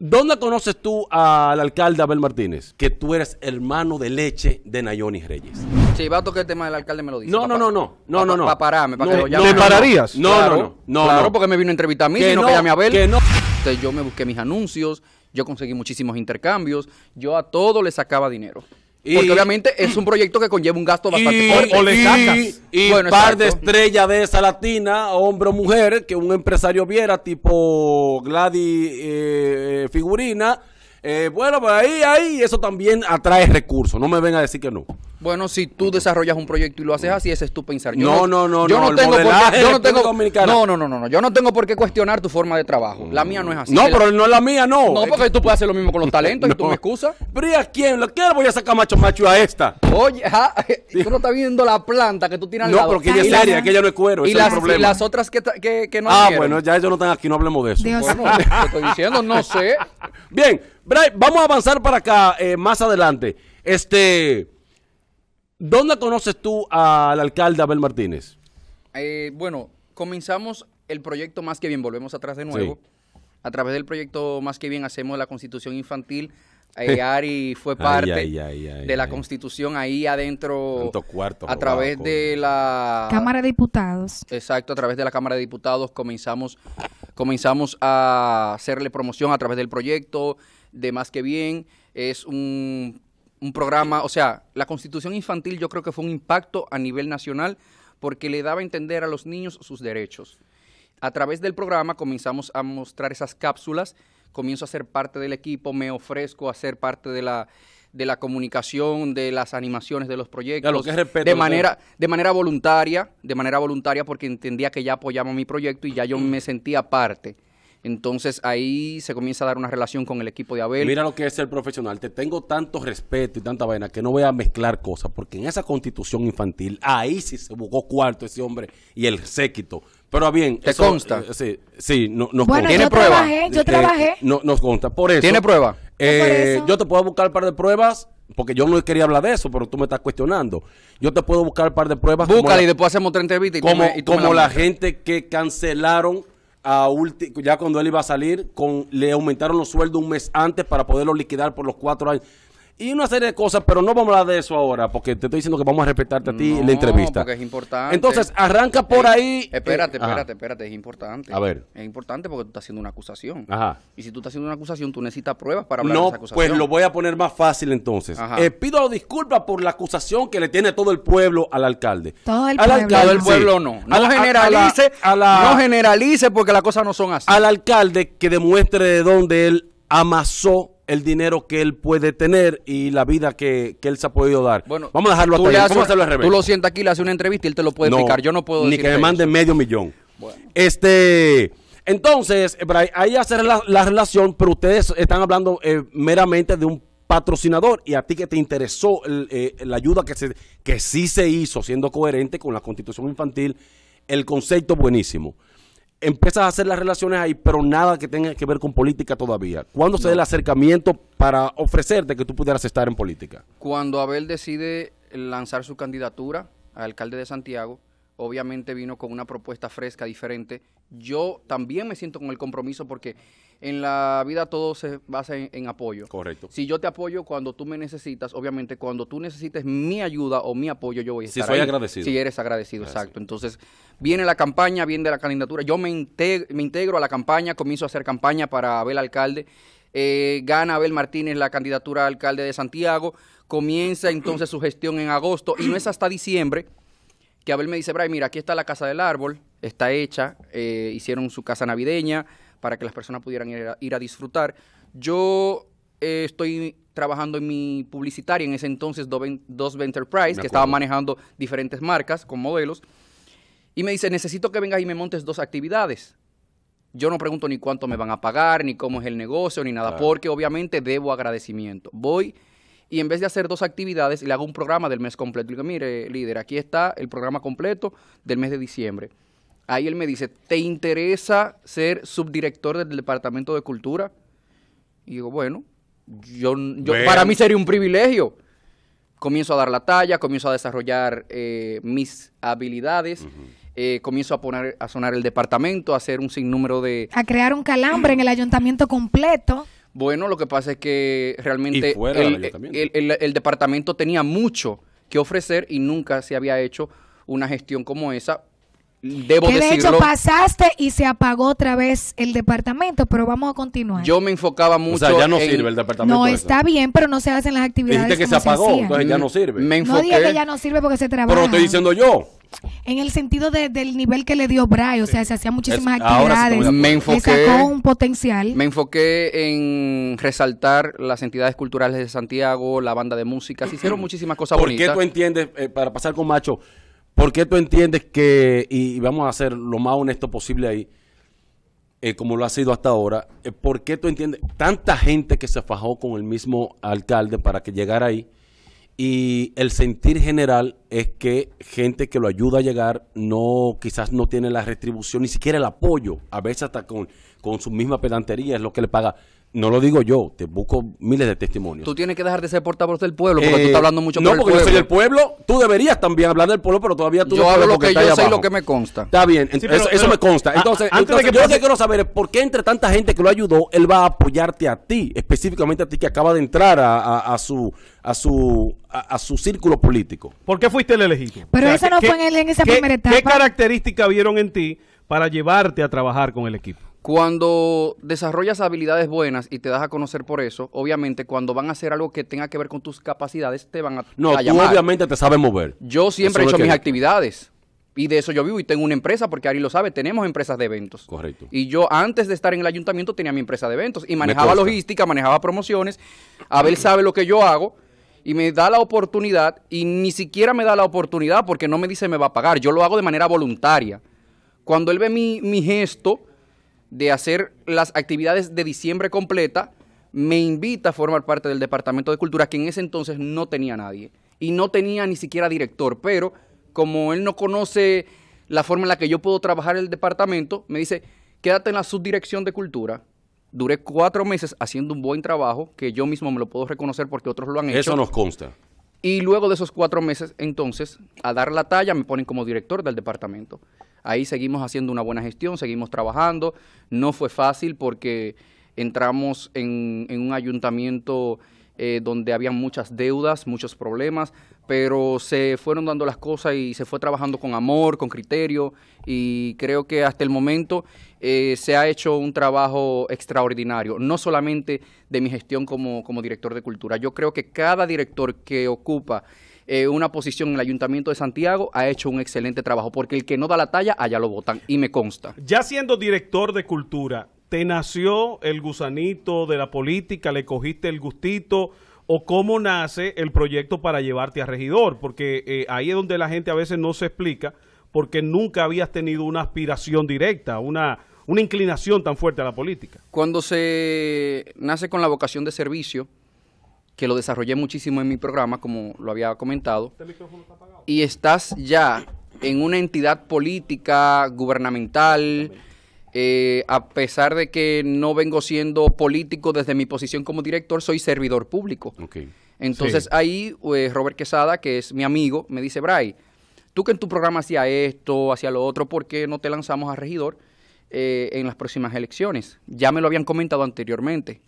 ¿Dónde conoces tú al alcalde Abel Martínez? Que tú eres hermano de leche de Nayoni Reyes. Sí, va a tocar el tema del alcalde, me lo dice. No, no, no, no, no, no, no. Para pararme, para que lo llame. ¿Te pararías? No, claro, no, no, Claro, no. porque me vino a entrevistar a mí, que no, que llame a Abel. Que no. Entonces yo me busqué mis anuncios, yo conseguí muchísimos intercambios, yo a todo le sacaba dinero. Porque obviamente es un proyecto que conlleva un gasto bastante y, fuerte. O le Y, par de estrellas de esa latina, hombre o mujer, que un empresario viera, tipo Gladys eh, eh Figurina, eh, bueno, pues ahí, ahí, eso también atrae recursos. No me venga a decir que no. Bueno, si tú desarrollas un proyecto y lo haces así, ese es tu pensar. Yo no, no, no, yo no, tengo por qué, yo no tengo, no, no, no, no, yo no tengo por qué cuestionar tu forma de trabajo. La mía no es así. No, pero no es la mía, no. No, porque tú puedes hacer lo mismo con los talentos y tú me excusas. a ¿quién? ¿Qué le voy a sacar macho macho a esta? Oye, ah, tú no estás viendo la planta que tú tienes al lado. No, porque ella es seria, que ella no es cuero, y las, es problema. Y las otras que, que, que no Ah, bueno, ya ellos no están aquí, no hablemos de eso. Dios. te estoy diciendo, no sé. Bien, Brian, vamos a avanzar para acá eh, más adelante. Este, ¿Dónde conoces tú al alcalde Abel Martínez? Eh, bueno, comenzamos el proyecto Más que Bien, volvemos atrás de nuevo. A través del proyecto Más que Bien hacemos la constitución infantil eh, fue parte de la constitución ahí adentro a través de la Cámara de Diputados. Exacto, a través de la Cámara de Diputados comenzamos, comenzamos a hacerle promoción a través del proyecto de Más que Bien. Es un, un programa, o sea, la constitución infantil yo creo que fue un impacto a nivel nacional porque le daba a entender a los niños sus derechos. A través del programa comenzamos a mostrar esas cápsulas comienzo a ser parte del equipo, me ofrezco a ser parte de la de la comunicación, de las animaciones de los proyectos, de manera de manera voluntaria, de manera voluntaria porque entendía que ya apoyaba mi proyecto y ya yo me sentía parte. Entonces ahí se comienza a dar una relación con el equipo de Abel. Mira lo que es el profesional. Te tengo tanto respeto y tanta vaina que no voy a mezclar cosas, porque en esa constitución infantil, ahí sí se buscó cuarto ese hombre y el séquito. Pero bien, ¿te consta? Eh, sí, sí, no, nos ¿Tiene yo prueba? Trabajé, yo este, trabajé. No, nos consta, por eso. ¿Tiene prueba? Eh, yo te puedo buscar un par de pruebas, porque yo no quería hablar de eso, pero tú me estás cuestionando. Yo te puedo buscar un par de pruebas. Búscala y después hacemos 30 entrevista. Y como, como la, gente que cancelaron a ya cuando él iba a salir, con, le aumentaron los sueldos un mes antes para poderlo liquidar por los cuatro años y una serie de cosas, pero no vamos a hablar de eso ahora, porque te estoy diciendo que vamos a respetarte a ti en la entrevista. Porque es importante. Entonces, arranca por ahí. Eh, espérate, espérate, espérate, es importante. A ver. Es importante porque tú estás haciendo una acusación. Ajá. Y si tú estás haciendo una acusación, tú necesitas pruebas para hablar de esa pues acusación. Pues lo voy a poner más fácil entonces. Eh, pido disculpas por la acusación que le tiene todo el pueblo al alcalde. Todo el pueblo. todo pueblo no. No generalice, no generalice porque las cosas no son así. Al alcalde que demuestre de dónde él amasó el dinero que él puede tener y la vida que, él se ha podido dar. Bueno, vamos a dejarlo a Tú lo sientas aquí, le haces una entrevista y él te lo puede explicar. Yo no puedo Ni que me mande medio millón. Este. Entonces, ahí hacer la, relación, pero ustedes están hablando eh, meramente de un patrocinador y a ti que te interesó eh, la ayuda que, se, que sí se hizo, siendo coherente con la constitución infantil, el concepto buenísimo empiezas a hacer las relaciones ahí, pero nada que tenga que ver con política todavía. ¿Cuándo se da el acercamiento para ofrecerte que tú pudieras estar en política? Cuando Abel decide lanzar su candidatura a alcalde de Santiago, obviamente vino con una propuesta fresca, diferente. Yo también me siento con el compromiso porque en la vida todo se basa en, apoyo. Correcto. Si yo te apoyo cuando tú me necesitas, obviamente cuando tú necesites mi ayuda o mi apoyo, yo voy a estar Si soy agradecido. Si eres agradecido, exacto. Entonces, viene la campaña, viene la candidatura. Yo me, me integro a la campaña, comienzo a hacer campaña para Abel Alcalde. Eh, gana Abel Martínez la candidatura a alcalde de Santiago, comienza entonces su gestión en agosto y no es hasta diciembre que Abel me dice, Brian, mira, aquí está la casa del árbol, está hecha, eh, hicieron su casa navideña para que las personas pudieran ir a, disfrutar. Yo eh, estoy trabajando en mi publicitaria, en ese entonces Dos Venture que estaba manejando diferentes marcas con modelos, y me dice, necesito que vengas y me montes dos actividades. Yo no pregunto ni cuánto me van a pagar, ni cómo es el negocio, ni nada, porque obviamente debo agradecimiento. Voy y en vez de hacer dos actividades, le hago un programa del mes completo. Le digo, mire, líder, aquí está el programa completo del mes de diciembre. Ahí él me dice, ¿te interesa ser subdirector del Departamento de Cultura? Y digo, bueno, yo, para mí sería un privilegio. Comienzo a dar la talla, comienzo a desarrollar eh, mis habilidades. Eh, comienzo a poner a sonar el departamento, a hacer un sinnúmero de... A crear un calambre en el ayuntamiento completo. Bueno, lo que pasa es que realmente el, el, el, el, departamento tenía mucho que ofrecer y nunca se había hecho una gestión como esa. Debo que de hecho pasaste y se apagó otra vez el departamento, pero vamos a continuar. Yo me enfocaba mucho. O sea, ya no sirve el departamento. No, está bien, pero no se hacen las actividades. Dijiste que se apagó, entonces ya no mm. sirve. Me no digas que ya no sirve porque se trabaja. Pero lo estoy diciendo yo en el sentido del nivel que le dio Bray, o sea, se hacía muchísimas actividades. me enfoqué, un potencial. Me enfoqué en resaltar las entidades culturales de Santiago, la banda de música, se hicieron muchísimas cosas ¿Por bonitas. ¿Por qué tú entiendes, eh, para pasar con Macho, por qué tú entiendes que, y, vamos a ser lo más honesto posible ahí, eh, como lo ha sido hasta ahora, eh, ¿por qué tú entiendes tanta gente que se fajó con el mismo alcalde para que llegara ahí? Y el sentir general es que gente que lo ayuda a llegar no, quizás no tiene la retribución, ni siquiera el apoyo, a veces hasta con, con su misma pedantería es lo que le paga no lo digo yo, te busco miles de testimonios. Tú tienes que dejar de ser portavoz del pueblo porque tú estás eh, hablando mucho no, por el pueblo. No, porque yo soy del pueblo, tú deberías también hablar del pueblo, pero todavía tú yo hablo lo que yo sé lo que me consta. Está bien, eso, me consta. Entonces, que yo lo quiero saber por qué entre tanta gente que lo ayudó, él va a apoyarte a ti, específicamente a ti que acaba de entrar a, su a su a, su círculo político. ¿Por qué fuiste el elegido? Pero eso no fue en, en esa primera etapa. ¿Qué características vieron en ti para llevarte a trabajar con el equipo? Cuando desarrollas habilidades buenas y te das a conocer por eso, obviamente cuando van a hacer algo que tenga que ver con tus capacidades, te van a, no, llamar. obviamente te sabes mover. Yo siempre he hecho mis actividades. Y de eso yo vivo y tengo una empresa, porque Ari lo sabe, tenemos empresas de eventos. Correcto. Y yo antes de estar en el ayuntamiento tenía mi empresa de eventos y manejaba logística, manejaba promociones. Abel sabe lo que yo hago y me da la oportunidad y ni siquiera me da la oportunidad porque no me dice me va a pagar. Yo lo hago de manera voluntaria. Cuando él ve mi gesto, de hacer las actividades de diciembre completa, me invita a formar parte del Departamento de Cultura, que en ese entonces no tenía nadie. Y no tenía ni siquiera director, pero como él no conoce la forma en la que yo puedo trabajar el departamento, me dice, quédate en la subdirección de cultura. Duré cuatro meses haciendo un buen trabajo, que yo mismo me lo puedo reconocer porque otros lo han hecho. Eso nos consta. Y luego de esos cuatro meses, entonces, a dar la talla, me ponen como director del departamento. Ahí seguimos haciendo una buena gestión, seguimos trabajando. No fue fácil porque entramos en, un ayuntamiento eh, donde había muchas deudas, muchos problemas, pero se fueron dando las cosas y se fue trabajando con amor, con criterio, y creo que hasta el momento eh, se ha hecho un trabajo extraordinario, no solamente de mi gestión como director de cultura. Yo creo que cada director que ocupa eh, una posición en el Ayuntamiento de Santiago, ha hecho un excelente trabajo, porque el que no da la talla, allá lo votan, y me consta. Ya siendo director de cultura, ¿te nació el gusanito de la política? ¿Le cogiste el gustito? ¿O cómo nace el proyecto para llevarte a regidor? Porque eh, ahí es donde la gente a veces no se explica, porque nunca habías tenido una aspiración directa, una, una inclinación tan fuerte a la política. Cuando se nace con la vocación de servicio, que lo desarrollé muchísimo en mi programa, como lo había comentado. ¿Este y estás ya en una entidad política, gubernamental, eh, a pesar de que no vengo siendo político desde mi posición como director, soy servidor público. Entonces ahí eh, Robert Quesada, que es mi amigo, me dice, Bray, tú que en tu programa hacía esto, hacía lo otro, ¿por qué no te lanzamos a regidor eh, en las próximas elecciones? Ya me lo habían comentado anteriormente.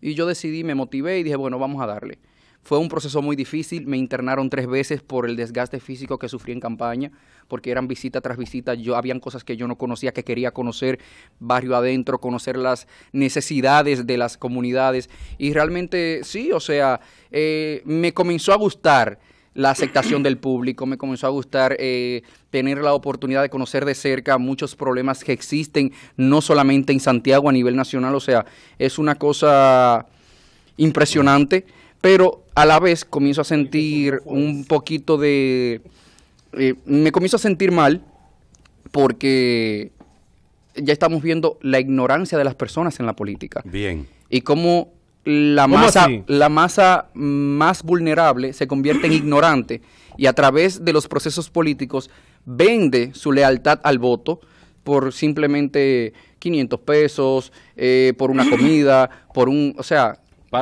Y yo decidí, me motivé y dije, bueno, vamos a darle. Fue un proceso muy difícil, me internaron tres veces por el desgaste físico que sufrí en campaña, porque eran visita tras visita, yo, habían cosas que yo no conocía, que quería conocer barrio adentro, conocer las necesidades de las comunidades. Y realmente sí, o sea, eh, me comenzó a gustar la aceptación del público, me comenzó a gustar eh, tener la oportunidad de conocer de cerca muchos problemas que existen, no solamente en Santiago, a nivel nacional, o sea, es una cosa impresionante, pero a la vez comienzo a sentir un poquito de... Eh, me comienzo a sentir mal porque ya estamos viendo la ignorancia de las personas en la política. Bien. Y cómo la masa, la masa más vulnerable se convierte en ignorante y a través de los procesos políticos vende su lealtad al voto por simplemente 500 pesos, eh, por una comida, por un... O sea,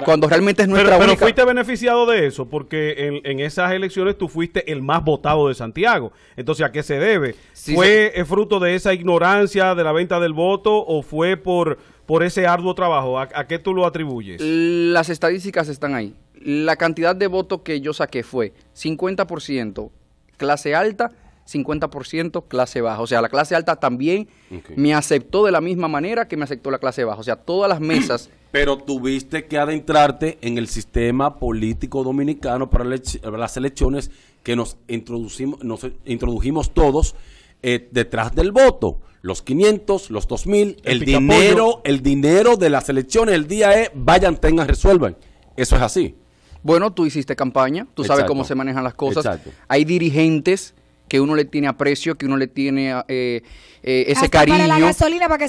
Cuando realmente es nuestra pero fuiste beneficiado de eso, porque en, esas elecciones tú fuiste el más votado de Santiago. Entonces, ¿a qué se debe? ¿Fue fruto de esa ignorancia de la venta del voto o fue por por ese arduo trabajo? ¿A, qué tú lo atribuyes? Las estadísticas están ahí. La cantidad de votos que yo saqué fue 50% clase alta, 50% clase baja. O sea, la clase alta también me aceptó de la misma manera que me aceptó la clase baja. O sea, todas las mesas... Pero tuviste que adentrarte en el sistema político dominicano para las elecciones que nos introducimos, nos introdujimos todos eh, detrás del voto. Los 500, los 2000, el, dinero, el dinero de las elecciones, el día es, vayan, tengan, resuelvan. Eso es así. Bueno, tú hiciste campaña, tú sabes cómo se manejan las cosas. Hay dirigentes que uno le tiene aprecio, que uno le tiene eh, eh, ese cariño.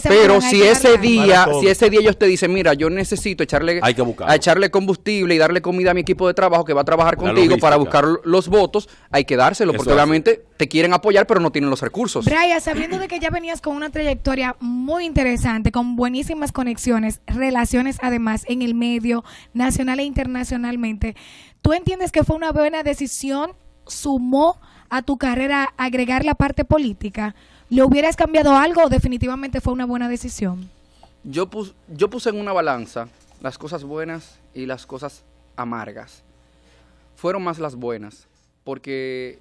pero si ese día, si ese día ellos te dicen, mira, yo necesito echarle, Hay que a echarle combustible y darle comida a mi equipo de trabajo que va a trabajar contigo para buscar los votos, hay que dárselo, porque obviamente te quieren apoyar, pero no tienen los recursos. Brian, sabiendo de que ya venías con una trayectoria muy interesante, con buenísimas conexiones, relaciones además en el medio, nacional e internacionalmente, ¿tú entiendes que fue una buena decisión? ¿Sumó? a tu carrera agregar la parte política, ¿le hubieras cambiado algo o definitivamente fue una buena decisión? Yo, yo puse en una balanza las cosas buenas y las cosas amargas. Fueron más las buenas, porque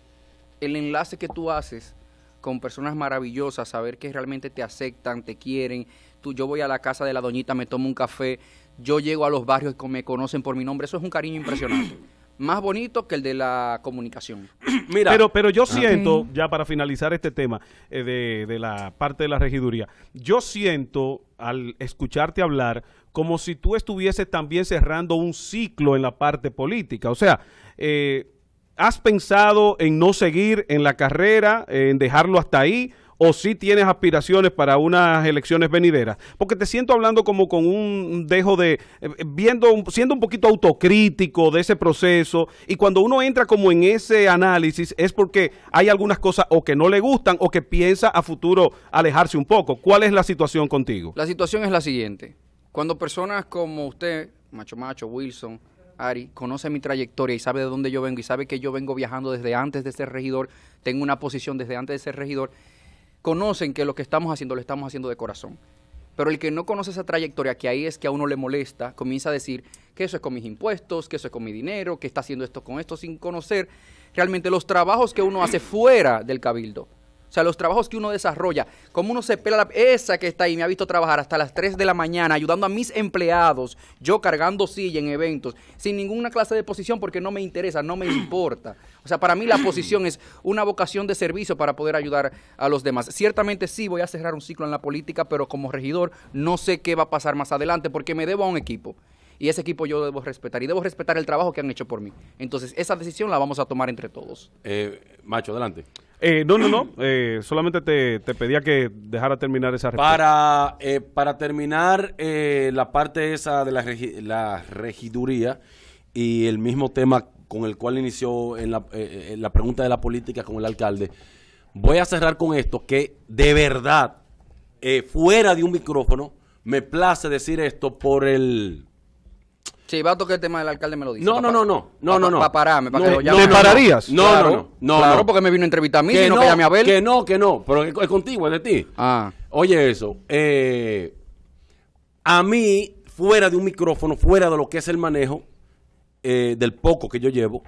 el enlace que tú haces con personas maravillosas, saber que realmente te aceptan, te quieren. Tú, yo voy a la casa de la doñita, me tomo un café, yo llego a los barrios que me conocen por mi nombre, eso es un cariño impresionante. más bonito que el de la comunicación. Mira, pero, pero yo ah. siento, ya para finalizar este tema eh, de, la parte de la regiduría, yo siento al escucharte hablar como si tú estuvieses también cerrando un ciclo en la parte política. O sea, eh, ¿has pensado en no seguir en la carrera, en dejarlo hasta ahí? o si tienes aspiraciones para unas elecciones venideras? Porque te siento hablando como con un dejo de, eh, viendo, siendo un poquito autocrítico de ese proceso y cuando uno entra como en ese análisis es porque hay algunas cosas o que no le gustan o que piensa a futuro alejarse un poco. ¿Cuál es la situación contigo? La situación es la siguiente. Cuando personas como usted, Macho Macho, Wilson, Ari, conoce mi trayectoria y sabe de dónde yo vengo y sabe que yo vengo viajando desde antes de ser regidor, tengo una posición desde antes de ser regidor, conocen que lo que estamos haciendo lo estamos haciendo de corazón. Pero el que no conoce esa trayectoria, que ahí es que a uno le molesta, comienza a decir que eso es con mis impuestos, que eso es con mi dinero, que está haciendo esto con esto, sin conocer realmente los trabajos que uno hace fuera del cabildo. O sea, los trabajos que uno desarrolla, como uno se pela la... Esa que está ahí me ha visto trabajar hasta las 3 de la mañana ayudando a mis empleados, yo cargando silla en eventos, sin ninguna clase de posición porque no me interesa, no me importa. O sea, para mí la posición es una vocación de servicio para poder ayudar a los demás. Ciertamente sí voy a cerrar un ciclo en la política, pero como regidor no sé qué va a pasar más adelante porque me debo a un equipo y ese equipo yo debo respetar y debo respetar el trabajo que han hecho por mí. Entonces, esa decisión la vamos a tomar entre todos. Eh, macho, adelante. Eh, no, no, no. Eh, solamente te, pedía que dejara terminar esa respuesta. Para, eh, para terminar la parte esa de la, la, regiduría y el mismo tema con el cual inició en la, la pregunta de la política con el alcalde, voy a cerrar con esto, que de verdad, fuera de un micrófono, me place decir esto por el Sí, va a tocar el tema del alcalde, me lo dice. No, no, no, no, no, no, no. Para pararme, para que lo llame. ¿Te pararías? No, no, no, no, Claro, porque me vino a entrevistar a mí, que no, que Que no, que no, pero es contigo, es de ti. Ah. Oye eso, eh, a mí, fuera de un micrófono, fuera de lo que es el manejo, eh, del poco que yo llevo,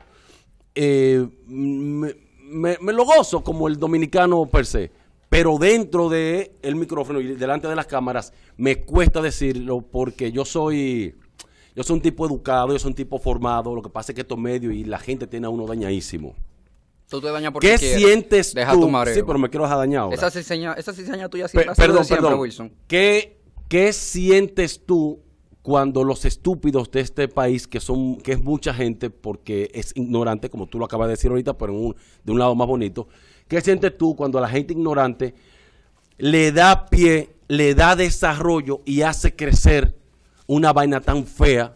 eh, me, lo gozo como el dominicano per se. Pero dentro del micrófono y delante de las cámaras me cuesta decirlo porque yo soy yo soy un tipo educado, yo soy un tipo formado. Lo que pasa es que estos medio y la gente tiene a uno dañadísimo. Tú te dañas porque ¿Qué sientes Deja tú? Sí, pero me quiero dejar dañado. Esa se esa ciseña tuya siempre, así perdón, siempre perdón. Wilson. ¿Qué, sientes tú cuando los estúpidos de este país, que son, que es mucha gente, porque es ignorante, como tú lo acabas de decir ahorita, pero de un lado más bonito, ¿qué sientes tú cuando la gente ignorante le da pie, le da desarrollo y hace crecer una vaina tan fea,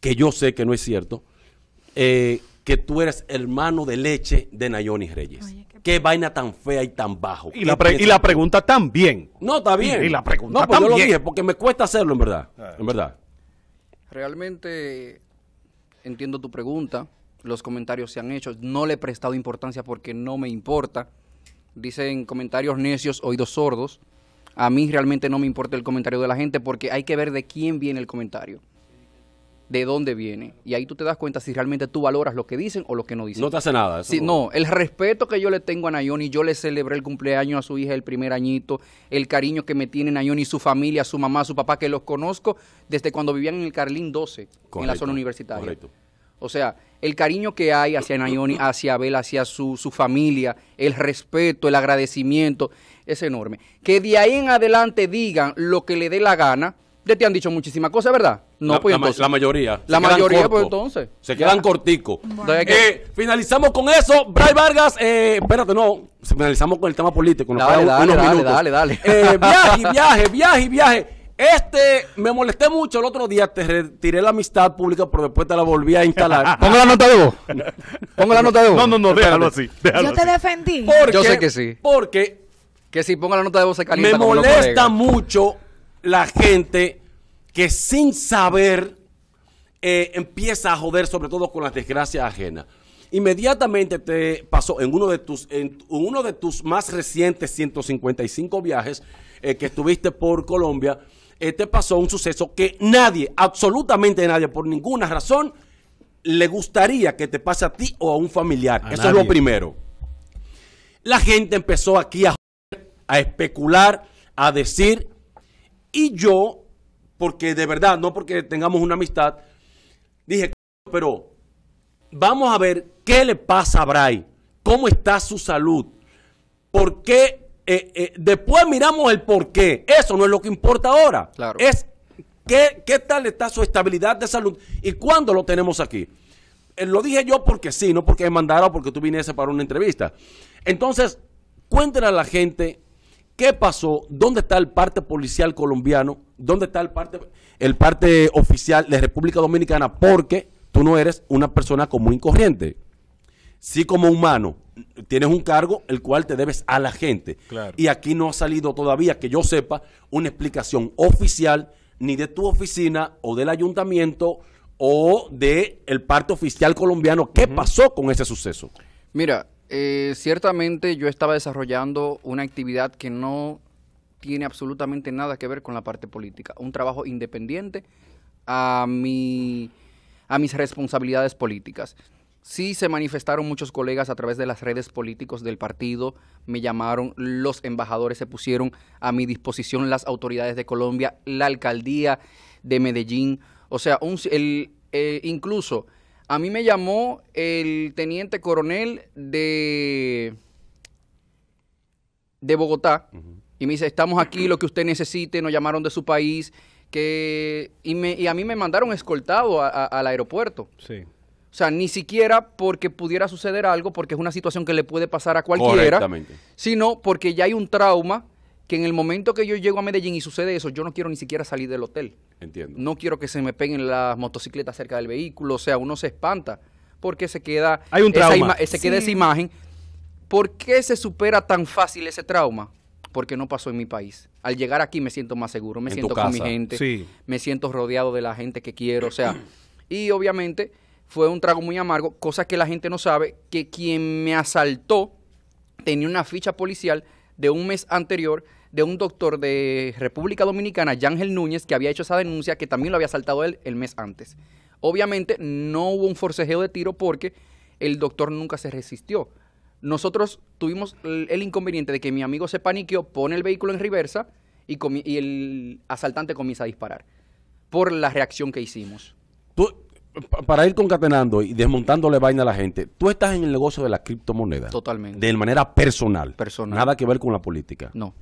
que yo sé que no es cierto, eh, que tú eres hermano de leche de Nayoni Reyes. qué... vaina tan fea y tan bajo. Y, la, y la, pregunta también. No, está bien. Y, la pregunta no, pues lo dije porque me cuesta hacerlo, en verdad. Ah. En verdad. Realmente entiendo tu pregunta. Los comentarios se han hecho. No le he prestado importancia porque no me importa. Dicen comentarios necios, oídos sordos. A mí realmente no me importa el comentario de la gente porque hay que ver de quién viene el comentario. De dónde viene. Y ahí tú te das cuenta si realmente tú valoras lo que dicen o lo que no dicen. No te hace nada. no. el respeto que yo le tengo a Nayoni, yo le celebré el cumpleaños a su hija el primer añito, el cariño que me tiene Nayoni, su familia, su mamá, su papá, que los conozco desde cuando vivían en el Carlín 12, en la zona universitaria. Correcto. O sea, el cariño que hay hacia Nayoni, hacia Abel, hacia su, su familia, el respeto, el agradecimiento, es enorme. Que de ahí en adelante digan lo que le dé la gana, ya te han dicho muchísimas cosas, ¿verdad? No, la, pues entonces. La, mayoría. La mayoría, pues entonces. Se quedan corticos. Eh, finalizamos con eso. Bray Vargas, eh, espérate, no. Finalizamos con el tema político. dale, dale, dale, eh, viaje, viaje, viaje, viaje. Este, me molesté mucho el otro día, te retiré la amistad pública, pero después te la volví a instalar. Pongo la nota de vos. Pongo la nota de vos. No, no, no, déjalo así. Déjalo Yo te defendí. Yo sé que sí. Porque que si ponga la nota de voz se Me molesta mucho la gente que sin saber eh, empieza a joder, sobre todo con las desgracias ajenas. Inmediatamente te pasó en uno de tus, en uno de tus más recientes 155 viajes eh, que estuviste por Colombia, eh, te pasó un suceso que nadie, absolutamente nadie, por ninguna razón, le gustaría que te pase a ti o a un familiar. Eso es lo primero. La gente empezó aquí a a especular, a decir, y yo, porque de verdad, no porque tengamos una amistad, dije, pero vamos a ver qué le pasa a Bray, cómo está su salud, por qué, eh, eh, después miramos el por qué, eso no es lo que importa ahora, claro. es qué, tal está su estabilidad de salud y cuándo lo tenemos aquí. Eh, lo dije yo porque sí, no porque me mandaron, porque tú viniste para una entrevista. Entonces, cuéntale a la gente ¿Qué pasó? ¿Dónde está el parte policial colombiano? ¿Dónde está el parte, el parte oficial de República Dominicana? Porque tú no eres una persona común y corriente. Sí, como humano, tienes un cargo el cual te debes a la gente. Y aquí no ha salido todavía, que yo sepa, una explicación oficial ni de tu oficina o del ayuntamiento o del el parte oficial colombiano. ¿Qué pasó con ese suceso? Mira, eh, ciertamente yo estaba desarrollando una actividad que no tiene absolutamente nada que ver con la parte política, un trabajo independiente a, mi, a mis responsabilidades políticas. Sí se manifestaron muchos colegas a través de las redes políticos del partido, me llamaron, los embajadores se pusieron a mi disposición, las autoridades de Colombia, la alcaldía de Medellín, o sea, el, eh, incluso a mí me llamó el teniente coronel de, de Bogotá y me dice, estamos aquí, lo que usted necesite, nos llamaron de su país, que, y, me, y a mí me mandaron escoltado al aeropuerto. Sí. O sea, ni siquiera porque pudiera suceder algo, porque es una situación que le puede pasar a cualquiera, sino porque ya hay un trauma que en el momento que yo llego a Medellín y sucede eso, yo no quiero ni siquiera salir del hotel. Entiendo. No quiero que se me peguen las motocicletas cerca del vehículo, o sea, uno se espanta porque se queda Hay un trauma. Esa se queda esa imagen. ¿Por qué se supera tan fácil ese trauma? Porque no pasó en mi país. Al llegar aquí me siento más seguro, me siento con mi gente, me siento rodeado de la gente que quiero, o sea, y obviamente fue un trago muy amargo, cosa que la gente no sabe, que quien me asaltó tenía una ficha policial de un mes anterior de un doctor de República Dominicana, Yángel Núñez, que había hecho esa denuncia, que también lo había asaltado él el mes antes. Obviamente no hubo un forcejeo de tiro porque el doctor nunca se resistió. Nosotros tuvimos el inconveniente de que mi amigo se paniqueó, pone el vehículo en reversa y, el asaltante comienza a disparar por la reacción que hicimos. Tú, para ir concatenando y desmontándole vaina a la gente, tú estás en el negocio de la criptomoneda. Totalmente. De manera personal. Personal. Nada que ver con la política. No.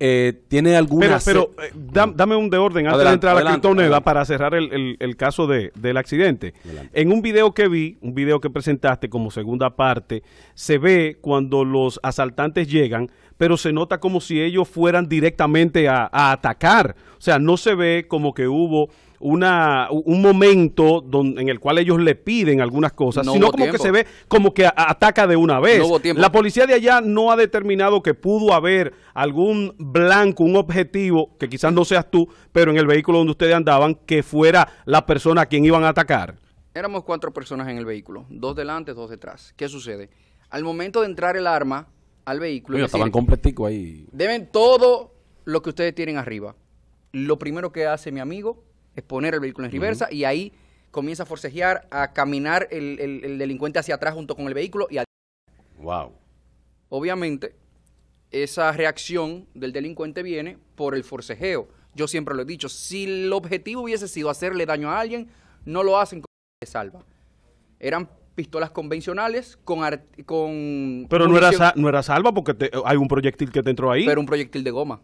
Eh, tiene algunas... Pero, eh, dame un de orden antes de entrar a la para cerrar el, caso de, del accidente. En un video que vi, un video que presentaste como segunda parte, se ve cuando los asaltantes llegan, pero se nota como si ellos fueran directamente a, a atacar. O sea, no se ve como que hubo una, un momento en el cual ellos le piden algunas cosas, sino como que se ve como que ataca de una vez. la policía de allá no ha determinado que pudo haber algún blanco, un objetivo, que quizás no seas tú, pero en el vehículo donde ustedes andaban, que fuera la persona a quien iban a atacar. Éramos cuatro personas en el vehículo, dos delante, dos detrás. ¿Qué sucede? Al momento de entrar el arma al vehículo... estaban completico ahí. Deben todo lo que ustedes tienen arriba. Lo primero que hace mi amigo es poner el vehículo en reversa y ahí comienza a forcejear, a caminar el, delincuente hacia atrás junto con el vehículo y a... Wow. Obviamente, esa reacción del delincuente viene por el forcejeo. Yo siempre lo he dicho, si el objetivo hubiese sido hacerle daño a alguien, no lo hacen con salva. Eran pistolas convencionales con... con pero no era, no salva porque hay un proyectil que te entró ahí. Pero un proyectil de goma.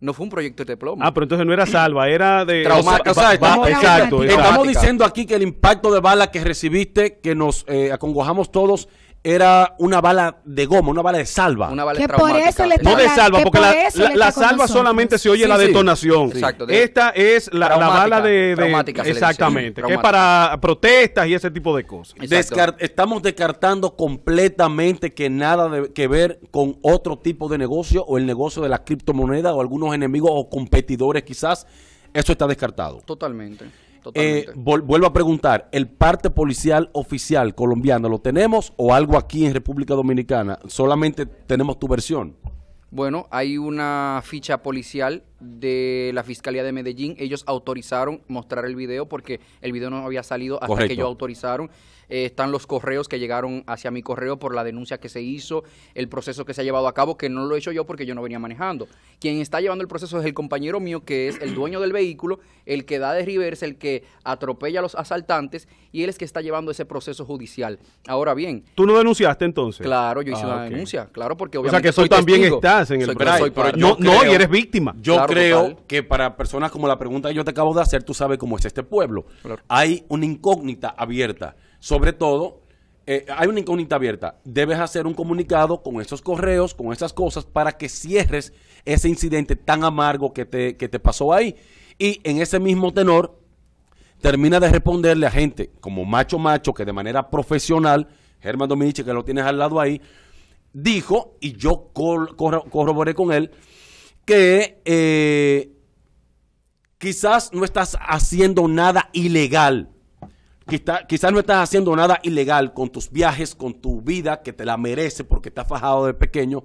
No fue un proyecto de plomo. Ah, pero entonces no era salva, era de... Traumática. estamos, exacto, estamos diciendo aquí que el impacto de bala que recibiste, que nos eh, acongojamos todos, era una bala de goma, una bala de salva. Una bala de por no de salva, porque la, salva solamente se oye la detonación. exacto, Esta es la, bala de... exactamente, que es para protestas y ese tipo de cosas. estamos descartando completamente que nada de, que ver con otro tipo de negocio o el negocio de las criptomonedas o algunos enemigos o competidores quizás. Eso está descartado. Totalmente. Eh, vuelvo a preguntar, ¿el parte policial oficial colombiano lo tenemos o algo aquí en República Dominicana? Solamente tenemos tu versión. Bueno, hay una ficha policial de la Fiscalía de Medellín. Ellos autorizaron mostrar el video porque el video no había salido hasta que ellos autorizaron. Eh, están los correos que llegaron hacia mi correo por la denuncia que se hizo, el proceso que se ha llevado a cabo, que no lo he hecho yo porque yo no venía manejando. Quien está llevando el proceso es el compañero mío, que es el dueño del vehículo, el que da de reversa, el que atropella a los asaltantes y él es que está llevando ese proceso judicial. Ahora bien. ¿Tú no denunciaste entonces? Claro, yo hice ah, una denuncia, claro, porque obviamente. O sea que soy también estás en el soy, No, y eres víctima. Yo creo que para personas como la pregunta que yo te acabo de hacer, tú sabes cómo es este pueblo. Hay una incógnita abierta. Sobre todo, eh, hay una incógnita abierta. Debes hacer un comunicado con esos correos, con esas cosas, para que cierres ese incidente tan amargo que te, pasó ahí. Y en ese mismo tenor, termina de responderle a gente como Macho Macho, que de manera profesional, Germán Dominici, que lo tienes al lado ahí, dijo, y yo corroboré con él, que eh, quizás no estás haciendo nada ilegal, Quizás no estás haciendo nada ilegal con tus viajes, con tu vida, que te la merece porque estás fajado de pequeño,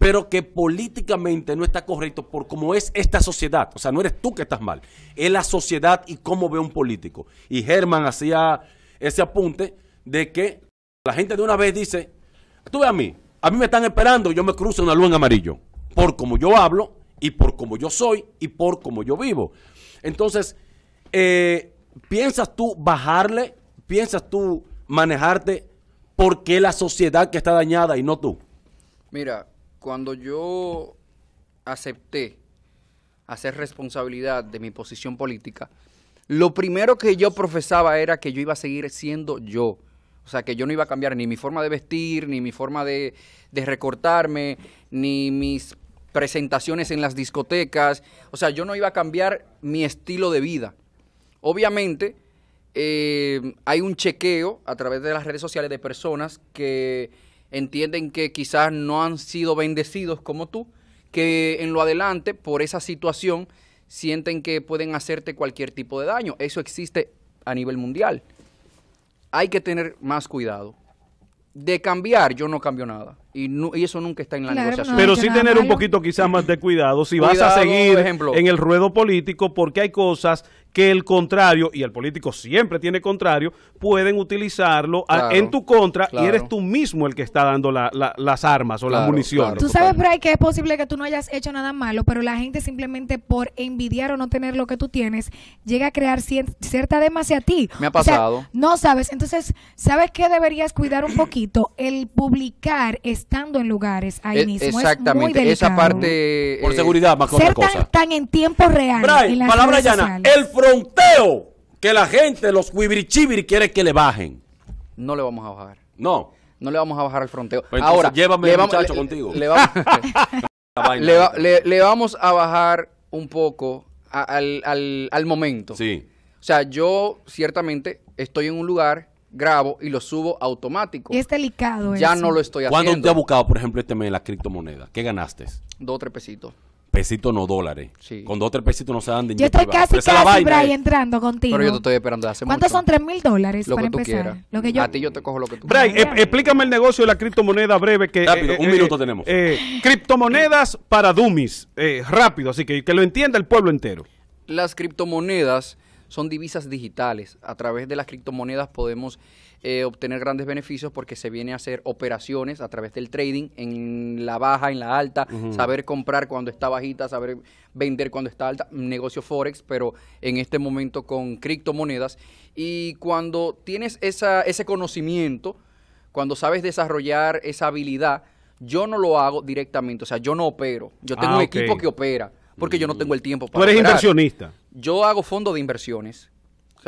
pero que políticamente no está correcto por cómo es esta sociedad. O sea, no eres tú que estás mal, es la sociedad y cómo ve un político. Y Germán hacía ese apunte de que la gente de una vez dice, tú ve a mí, a mí me están esperando, yo me cruzo una luz en amarillo, por como yo hablo y por como yo soy y por como yo vivo. Entonces, eh, ¿Piensas tú bajarle? ¿Piensas tú manejarte porque la sociedad que está dañada y no tú? Mira, cuando yo acepté hacer responsabilidad de mi posición política, lo primero que yo profesaba era que yo iba a seguir siendo yo. O sea, que yo no iba a cambiar ni mi forma de vestir, ni mi forma de, de recortarme, ni mis presentaciones en las discotecas. O sea, yo no iba a cambiar mi estilo de vida. Obviamente, eh, hay un chequeo a través de las redes sociales de personas que entienden que quizás no han sido bendecidos como tú, que en lo adelante, por esa situación, sienten que pueden hacerte cualquier tipo de daño. Eso existe a nivel mundial. Hay que tener más cuidado. De cambiar, yo no cambio nada. Y, y eso nunca está en la negociación. pero sí tener un poquito quizás más de cuidado. Si vas a seguir ejemplo. en el ruedo político, porque hay cosas que el contrario, y el político siempre tiene contrario, pueden utilizarlo en tu contra y eres tú mismo el que está dando las armas o las municiones. Tú sabes, Bray, que es posible que tú no hayas hecho nada malo, pero la gente simplemente por envidiar o no tener lo que tú tienes, llega a crear cierta a ti. Me ha pasado. no sabes. Entonces, ¿sabes qué deberías cuidar un poquito? El publicar estando en lugares ahí e- mismo. Exactamente, esa parte. Por eh, seguridad, más que otra cosa. Tan, en tiempo real. Bray, palabra llana. El que la gente, los huibrichibri, quiere que le bajen. No le vamos a bajar. No. No le vamos a bajar el fronteo. Pues Ahora, llévame, le muchacho, contigo. Le, vamos, a bajar un poco al, momento. Sí. O sea, yo ciertamente estoy en un lugar, grabo y lo subo automático. Y es delicado Ya no lo estoy haciendo. ¿Cuándo te ha buscado, por ejemplo, este mes la criptomoneda? ¿Qué ganaste? Dos o tres pesitos. Pesitos no dólares. Sí. Con dos o tres pesitos no se dan dinero. Yo estoy casi, casi, Bray, eh. entrando contigo. Pero yo te estoy esperando hace ¿Cuántos son tres mil dólares para empezar? Lo que yo... A ti yo te cojo lo que tú Bray, explícame el negocio de la criptomoneda breve. que Rápido, eh, un eh, minuto tenemos. criptomonedas para dummies. rápido, así que que lo entienda el pueblo entero. Las criptomonedas son divisas digitales. A través de las criptomonedas podemos eh, obtener grandes beneficios porque se viene a hacer operaciones a través del trading en la baja, en la alta, saber comprar cuando está bajita, saber vender cuando está alta, negocio forex, pero en este momento con criptomonedas. Y cuando tienes esa, ese conocimiento, cuando sabes desarrollar esa habilidad, yo no lo hago directamente, o sea, yo no opero, yo tengo ah, un equipo que opera porque yo no tengo el tiempo para. Tú eres inversionista. Yo hago fondos de inversiones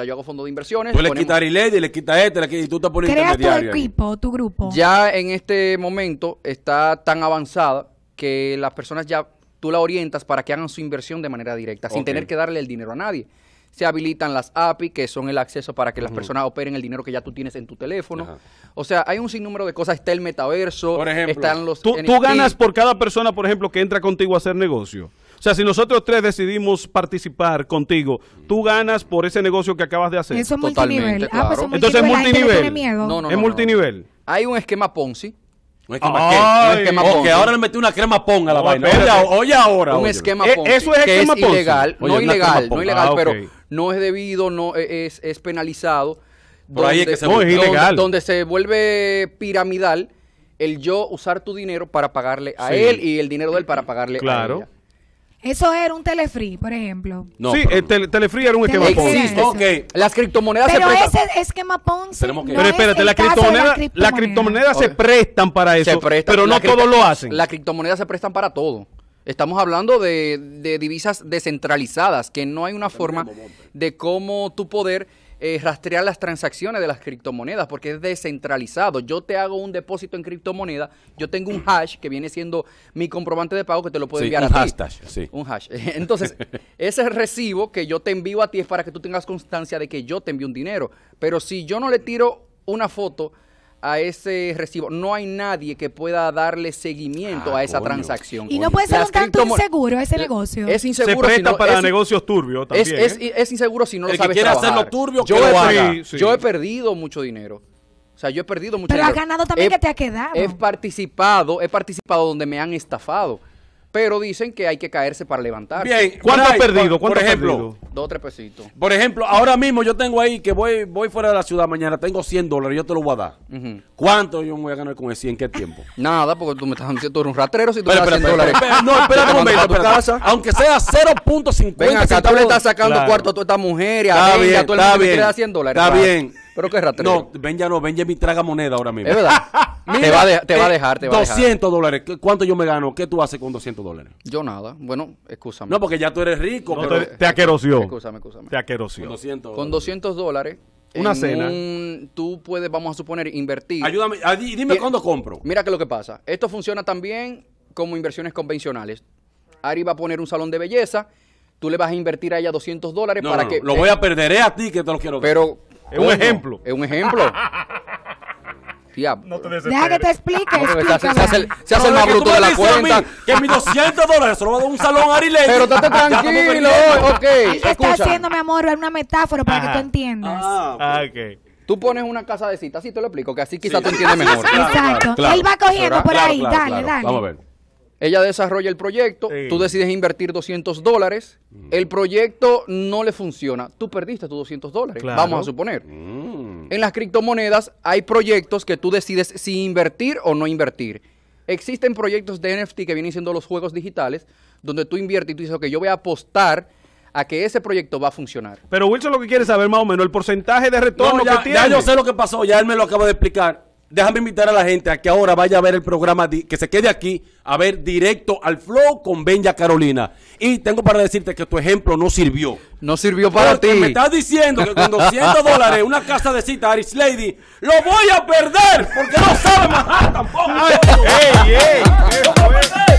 yo hago fondos de inversiones. Tú le quita Riley, le quitas este, y tú te pones Crea tu equipo, tu grupo. Ya en este momento está tan avanzada que las personas ya tú la orientas para que hagan su inversión de manera directa, sin tener que darle el dinero a nadie. Se habilitan las API, que son el acceso para que las personas operen el dinero que ya tú tienes en tu teléfono. O sea, hay un sinnúmero de cosas. Está el metaverso, por ejemplo, están los. Tú, tú ganas por cada persona, por ejemplo, que entra contigo a hacer negocio. O sea, si nosotros tres decidimos participar contigo, tú ganas por ese negocio que acabas de hacer. Eso es Totalmente, ah, pues multinivel. Entonces es multinivel. No, no, no, es multinivel. Hay un esquema Ponzi. Un esquema, Ay, un esquema Ponzi. Que ahora le metí una crema pon a la vaina. Oye, ahora. Un esquema eh, Ponzi. Eso es esquema es Ilegal, no ilegal, no ilegal, ah, pero no es debido, no es, es penalizado. Por ahí es que se no, es ilegal. Donde, se vuelve piramidal el yo usar tu dinero para pagarle a él y el dinero de él para pagarle a ella. Eso era un telefree, por ejemplo. sí, el telefree era un esquema Ponzi. las criptomonedas pero se prestan. Pero ese esquema Ponzi. pero espérate, las criptomonedas la criptomoneda. se prestan para eso, pero no todos lo hacen. Las criptomonedas se prestan para todo. Estamos hablando de divisas descentralizadas, que no hay una forma de cómo tu poder eh, rastrear las transacciones de las criptomonedas porque es descentralizado. Yo te hago un depósito en criptomoneda, yo tengo un hash que viene siendo mi comprobante de pago que te lo puedo enviar a ti. Sí. Un hash. Entonces, ese recibo que yo te envío a ti es para que tú tengas constancia de que yo te envío un dinero. Pero si yo no le tiro una foto a ese recibo. No hay nadie que pueda darle seguimiento ah, a esa transacción. Y no puede ser un tanto inseguro ese eh, negocio. Es inseguro. no, para negocios turbios también. Es, ¿eh? es, inseguro si no lo sabes que quiere hacerlo turbio, yo, que lo yo he perdido mucho dinero. O sea, yo he perdido mucho dinero. Pero has ganado también que te ha quedado. He participado, he participado donde me han estafado pero dicen que hay que caerse para levantarse. Bien, ¿cuánto has perdido? ¿Cuánto por ejemplo, perdido? dos tres pesitos. Por ejemplo, ahora mismo yo tengo ahí que voy voy fuera de la ciudad mañana, tengo 100 dólares, yo te lo voy a dar. ¿Cuánto yo me voy a ganar con el 100? ¿En qué tiempo? Nada, porque tú me estás haciendo todo un rastrero si tú me das 100 dólares. no, espérate un momento, tu casa, aunque sea 0.50. Venga, acá, tú le estás sacando cuarto a toda esta mujer y a, ella, bien, todo el mundo te da 100 dólares. Está bien. Pero qué rato No, ven ya no, ven ya mi traga moneda ahora mismo. Es verdad. te, va a dejar, te va a eh, dejar. dólares. ¿Cuánto yo me gano? ¿Qué tú haces con 200 dólares? Yo nada. Bueno, escúchame. No, porque ya tú eres rico. te, te Te Con 200 dólares. Una cena. tú puedes, vamos a suponer, invertir. Ayúdame, ah, dime cuándo compro. Mira que lo que pasa. Esto funciona también como inversiones convencionales. Ari va a poner un salón de belleza. Tú le vas a invertir a ella 200 dólares para que... Lo voy a perder eh, a ti que te lo quiero ver. Pero es un ejemplo. Es un ejemplo. tía No te desesperes. Deja que te explique. se, hace, el, se más bruto de la cuenta. Que mi 200 dólares se lo va a dar un salón Ariel. Pero estate tranquilo. ok. Aquí está haciendo, mi amor, una metáfora para que tú ah. entiendas. Ah, ah, ok Tú pones una casa de cita, así te lo explico, que así quizás Tú te entiendes mejor. Exacto. Él va cogiendo por ahí. dale, dale. Vamos a ver. Ella desarrolla el proyecto, tú decides invertir 200 dólares, mm. el proyecto no le funciona, tú perdiste tus 200 dólares, vamos a suponer. Mm. En las criptomonedas hay proyectos que tú decides si invertir o no invertir. Existen proyectos de NFT que vienen siendo los juegos digitales, donde tú inviertes y tú dices, ok, yo voy a apostar a que ese proyecto va a funcionar. Pero Wilson lo que quiere saber más o menos, el porcentaje de retorno que tiene. Ya yo sé lo que pasó, ya él me lo acaba de explicar déjame invitar a la gente a que ahora vaya a ver el programa, que se quede aquí a ver directo al flow con Benja Carolina. Y tengo para decirte que tu ejemplo no sirvió. No sirvió para ti. Me estás diciendo que con 200 dólares una casa de cita Aris Lady lo voy a perder porque no sabe manejar tampoco. ¡Ey, ey! ey